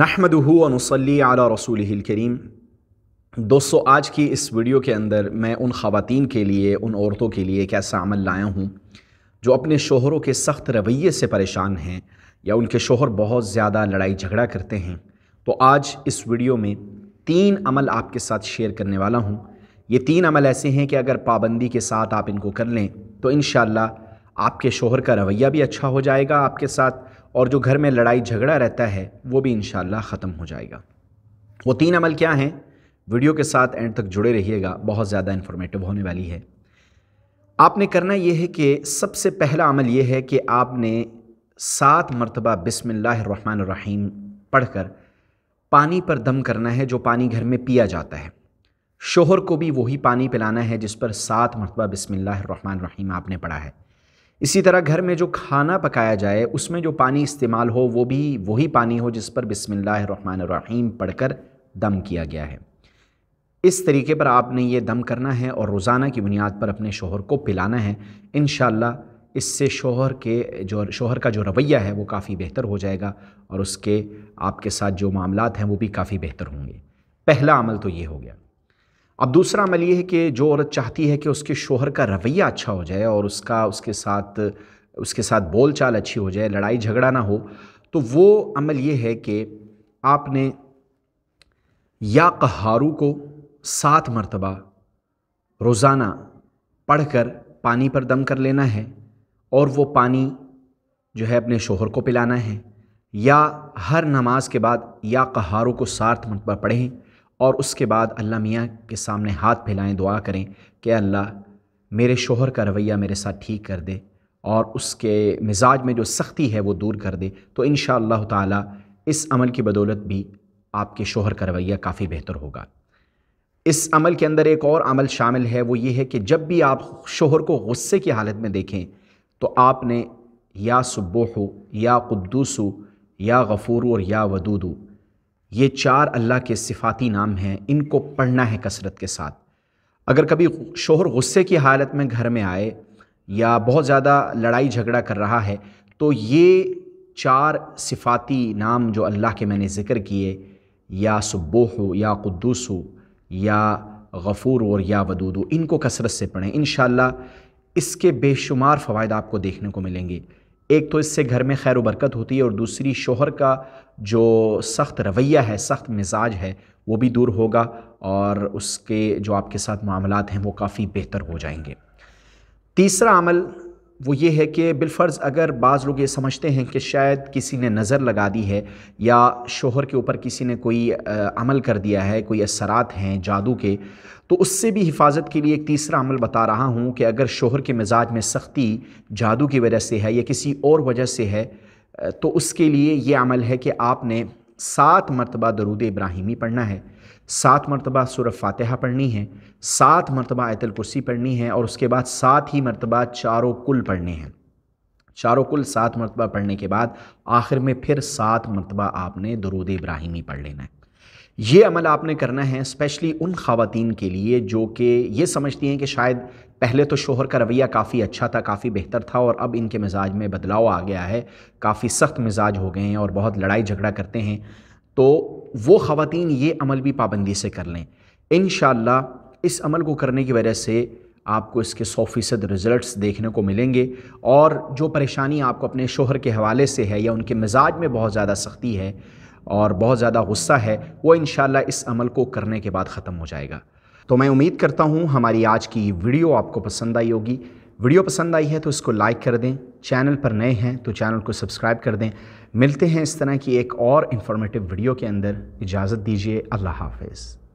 नहमदहू नसली अला रसूल करीम दोस्तों आज की इस वीडियो के अंदर मैं उन ख़वान के लिए उन औरतों के लिए एक ऐसा अमल लाया हूँ जो अपने शोहरों के सख्त रवैये से परेशान हैं या उनके शोहर बहुत ज़्यादा लड़ाई झगड़ा करते हैं तो आज इस वीडियो में तीन अमल आपके साथ शेयर करने वाला हूँ ये तीन अमल ऐसे हैं कि अगर पाबंदी के साथ आप इनको कर लें तो इन शाला आपके शोहर का रवैया भी अच्छा हो जाएगा आपके साथ और जो घर में लड़ाई झगड़ा रहता है वो भी इन ख़त्म हो जाएगा वो तीन अमल क्या हैं वीडियो के साथ एंड तक जुड़े रहिएगा बहुत ज़्यादा इन्फॉर्मेटिव होने वाली है आपने करना यह है कि सबसे पहला अमल यह है कि आपने सात मरतबा बसमीम पढ़ कर पानी पर दम करना है जो पानी घर में पिया जाता है शोहर को भी वही पानी पिलाना है जिस पर सात मरतबा बसमीम आपने पढ़ा है इसी तरह घर में जो खाना पकाया जाए उसमें जो पानी इस्तेमाल हो वो भी वही पानी हो जिस पर बिसमीम पढ़कर दम किया गया है इस तरीके पर आपने ये दम करना है और रोज़ाना की बुनियाद पर अपने शोहर को पिलाना है इन इससे शोहर के जो शोहर का जो रवैया है वो काफ़ी बेहतर हो जाएगा और उसके आपके साथ जो मामला हैं वो भी काफ़ी बेहतर होंगे पहला अमल तो ये हो गया अब दूसरा अमल ये है कि जो औरत चाहती है कि उसके शोहर का रवैया अच्छा हो जाए और उसका उसके साथ उसके साथ बोल चाल अच्छी हो जाए लड़ाई झगड़ा ना हो तो वो अमल ये है कि आपने या कहारू को सात मरतबा रोज़ाना पढ़ कर पानी पर दम कर लेना है और वो पानी जो है अपने शोहर को पिलाना है या हर नमाज के बाद या कहारों को सात मरतबा पढ़ें और उसके बाद अल्लाह मियाँ के सामने हाथ फैलाएँ दुआ करें कि अल्लाह मेरे शोहर का रवैया मेरे साथ ठीक कर दे और उसके मिजाज में जो सख्ती है वो दूर कर दे तो इन शह इस अमल की बदौलत भी आपके शोहर का रवैया काफ़ी बेहतर होगा इस अमल के अंदर एक और अमल शामिल है वो ये है कि जब भी आप शोहर को गुस्से की हालत में देखें तो आपने या सुब्बोहु या कुद्दूसु या गफूर और या वदूदू ये चार अल्लाह के सिफाती नाम हैं इनको पढ़ना है कसरत के साथ अगर कभी शोहर गुस्से की हालत में घर में आए या बहुत ज़्यादा लड़ाई झगड़ा कर रहा है तो ये चार सिफाती नाम जो अल्लाह के मैंने ज़िक्र किए या सुब्बो हो या कुद्दूस हो या गफ़ूर और या वदूद इनको कसरत से पढ़ें इन इसके बेशुमार फ़वाद आपको देखने को मिलेंगे एक तो इससे घर में खैर बरकत होती है और दूसरी शोहर का जो सख्त रवैया है सख्त मिजाज है वो भी दूर होगा और उसके जो आपके साथ मामला हैं वो काफ़ी बेहतर हो जाएंगे तीसरा अमल वो ये है कि बिलफ़र्ज़ अगर बाज़ लोग ये समझते हैं कि शायद किसी ने नज़र लगा दी है या शोहर के ऊपर किसी ने कोई आ, अमल कर दिया है कोई असरात हैं जादू के तो उससे भी हिफाजत के लिए एक तीसरा अमल बता रहा हूँ कि अगर शोहर के मिजाज में सख्ती जादू की वजह से है या किसी और वजह से है तो उसके लिए ये अमल है कि आपने सात मरतबा दरूद इब्राहिमी पढ़ना है सात मरतबा सूर फातहा पढ़नी है सात मरतबा आयतल कुर्सी पढ़नी है और उसके बाद सात ही मरतबा चारों कुल पढ़ने हैं चारों कुल सात मरतबा पढ़ने के बाद आखिर में फिर सात मरतबा आपने दरूद इब्राहिमी पढ़ लेना है ये अमल आपने करना है स्पेशली उन खातन के लिए जो कि ये समझती हैं कि शायद पहले तो शोहर का रवैया काफ़ी अच्छा था काफ़ी बेहतर था और अब इनके मिजाज में बदलाव आ गया है काफ़ी सख्त मिजाज हो गए हैं और बहुत लड़ाई झगड़ा करते हैं तो वो ख़वान ये अमल भी पाबंदी से कर लें इन इस अमल को करने की वजह से आपको इसके सौ फ़ीसद रिज़ल्ट देखने को मिलेंगे और जो परेशानी आपको अपने शोहर के हवाले से है या उनके मिजाज में बहुत ज़्यादा सख्ती है और बहुत ज़्यादा गुस्सा है वो इन इस अमल को करने के बाद ख़त्म हो जाएगा तो मैं उम्मीद करता हूँ हमारी आज की वीडियो आपको पसंद आई होगी वीडियो पसंद आई है तो इसको लाइक कर दें चैनल पर नए हैं तो चैनल को सब्सक्राइब कर दें मिलते हैं इस तरह की एक और इन्फॉर्मेटिव वीडियो के अंदर इजाज़त दीजिए अल्लाह हाफिज़